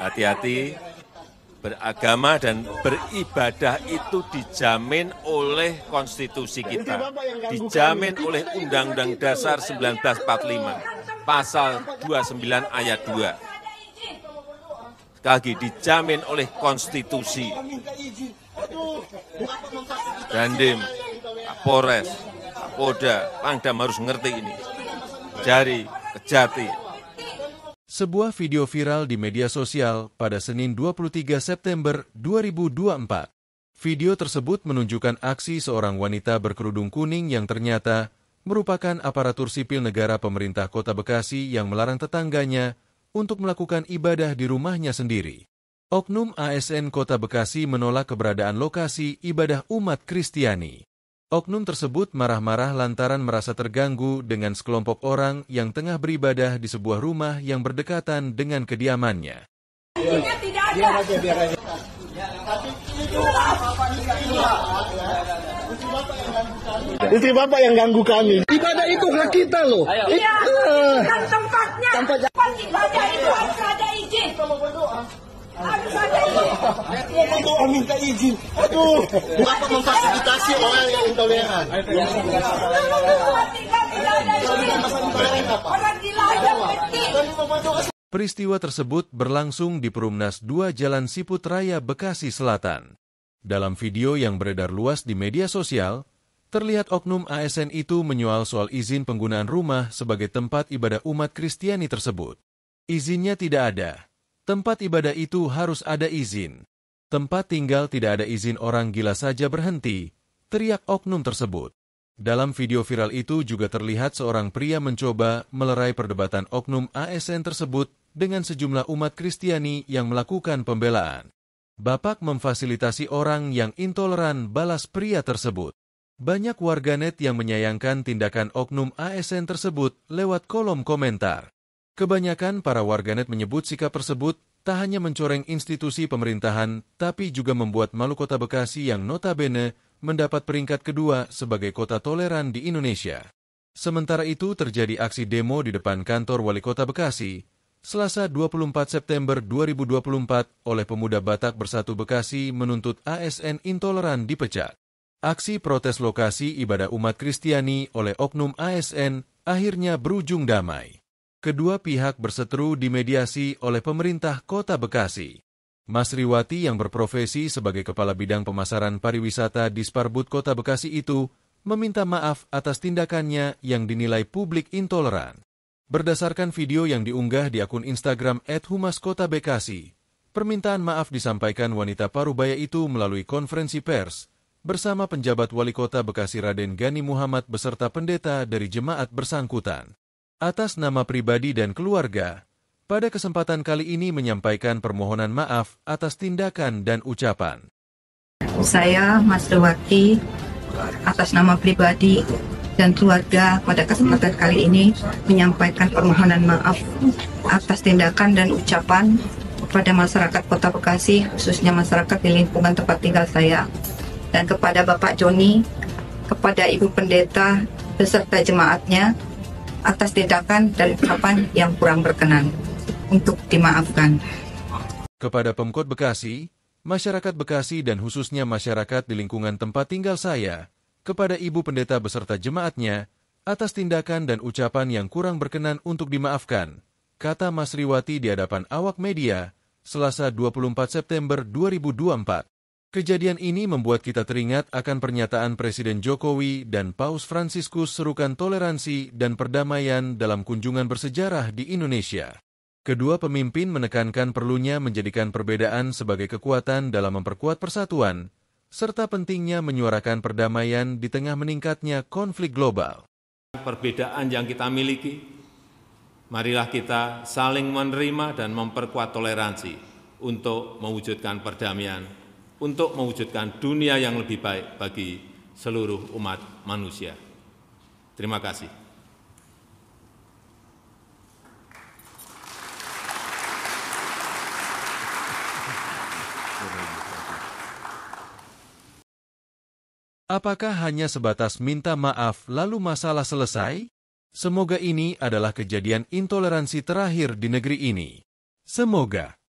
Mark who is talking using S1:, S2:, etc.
S1: hati-hati beragama dan beribadah itu dijamin oleh konstitusi kita, dijamin oleh Undang-Undang Dasar 1945, pasal 29 ayat 2. Sekali lagi, dijamin oleh konstitusi. Dandim, Kapolres, Kapolda, Pangdam harus ngerti ini. Jari, kejati, sebuah video viral di media sosial pada Senin 23 September 2024. Video tersebut menunjukkan aksi seorang wanita berkerudung kuning yang ternyata merupakan aparatur sipil negara pemerintah kota Bekasi yang melarang tetangganya untuk melakukan ibadah di rumahnya sendiri. Oknum ASN Kota Bekasi menolak keberadaan lokasi ibadah umat Kristiani. Oknum tersebut marah-marah lantaran merasa terganggu dengan sekelompok orang yang tengah beribadah di sebuah rumah yang berdekatan dengan kediamannya. Istri bapak yang ganggu kami. Ibadah itu hak kita loh. Iya. Dan tempatnya. Tempat ibadah itu harus ada izin. Harus ada izin. Aduh, memfasilitasi orang yang intoleran? Peristiwa tersebut berlangsung di Perumnas 2 Jalan Siput Raya, Bekasi Selatan. Dalam video yang beredar luas di media sosial, terlihat oknum ASN itu menyoal soal izin penggunaan rumah sebagai tempat ibadah umat Kristiani tersebut. Izinnya tidak ada, Tempat ibadah itu harus ada izin. Tempat tinggal tidak ada izin orang gila saja berhenti, teriak oknum tersebut. Dalam video viral itu juga terlihat seorang pria mencoba melerai perdebatan oknum ASN tersebut dengan sejumlah umat Kristiani yang melakukan pembelaan. Bapak memfasilitasi orang yang intoleran balas pria tersebut. Banyak warganet yang menyayangkan tindakan oknum ASN tersebut lewat kolom komentar. Kebanyakan para warganet menyebut sikap tersebut tak hanya mencoreng institusi pemerintahan, tapi juga membuat malu kota Bekasi yang notabene mendapat peringkat kedua sebagai kota toleran di Indonesia. Sementara itu terjadi aksi demo di depan kantor wali kota Bekasi, Selasa 24 September 2024 oleh pemuda Batak Bersatu Bekasi menuntut ASN intoleran dipecat. Aksi protes lokasi ibadah umat Kristiani oleh oknum ASN akhirnya berujung damai. Kedua pihak berseteru dimediasi oleh pemerintah kota Bekasi. Mas Riwati yang berprofesi sebagai Kepala Bidang Pemasaran Pariwisata di Sparbud Kota Bekasi itu meminta maaf atas tindakannya yang dinilai publik intoleran. Berdasarkan video yang diunggah di akun Instagram @humaskota_bekasi, permintaan maaf disampaikan wanita parubaya itu melalui konferensi pers bersama penjabat wali kota Bekasi Raden Gani Muhammad beserta pendeta dari jemaat bersangkutan atas nama pribadi dan keluarga, pada kesempatan kali ini menyampaikan permohonan maaf atas tindakan dan ucapan. Saya Mas Dewati atas nama pribadi dan keluarga pada kesempatan kali ini menyampaikan permohonan maaf atas tindakan dan ucapan kepada masyarakat Kota Bekasi, khususnya masyarakat di lingkungan tempat tinggal saya, dan kepada Bapak Joni, kepada Ibu Pendeta beserta jemaatnya, atas tindakan dan ucapan yang kurang berkenan untuk dimaafkan. Kepada Pemkot Bekasi, masyarakat Bekasi dan khususnya masyarakat di lingkungan tempat tinggal saya, kepada Ibu Pendeta beserta jemaatnya, atas tindakan dan ucapan yang kurang berkenan untuk dimaafkan, kata Mas Riwati di hadapan awak media, Selasa 24 September 2024. Kejadian ini membuat kita teringat akan pernyataan Presiden Jokowi dan Paus Franciscus serukan toleransi dan perdamaian dalam kunjungan bersejarah di Indonesia. Kedua pemimpin menekankan perlunya menjadikan perbedaan sebagai kekuatan dalam memperkuat persatuan, serta pentingnya menyuarakan perdamaian di tengah meningkatnya konflik global. Perbedaan yang kita miliki, marilah kita saling menerima dan memperkuat toleransi untuk mewujudkan perdamaian untuk mewujudkan dunia yang lebih baik bagi seluruh umat manusia. Terima kasih. Apakah hanya sebatas minta maaf lalu masalah selesai? Semoga ini adalah kejadian intoleransi terakhir di negeri ini. Semoga.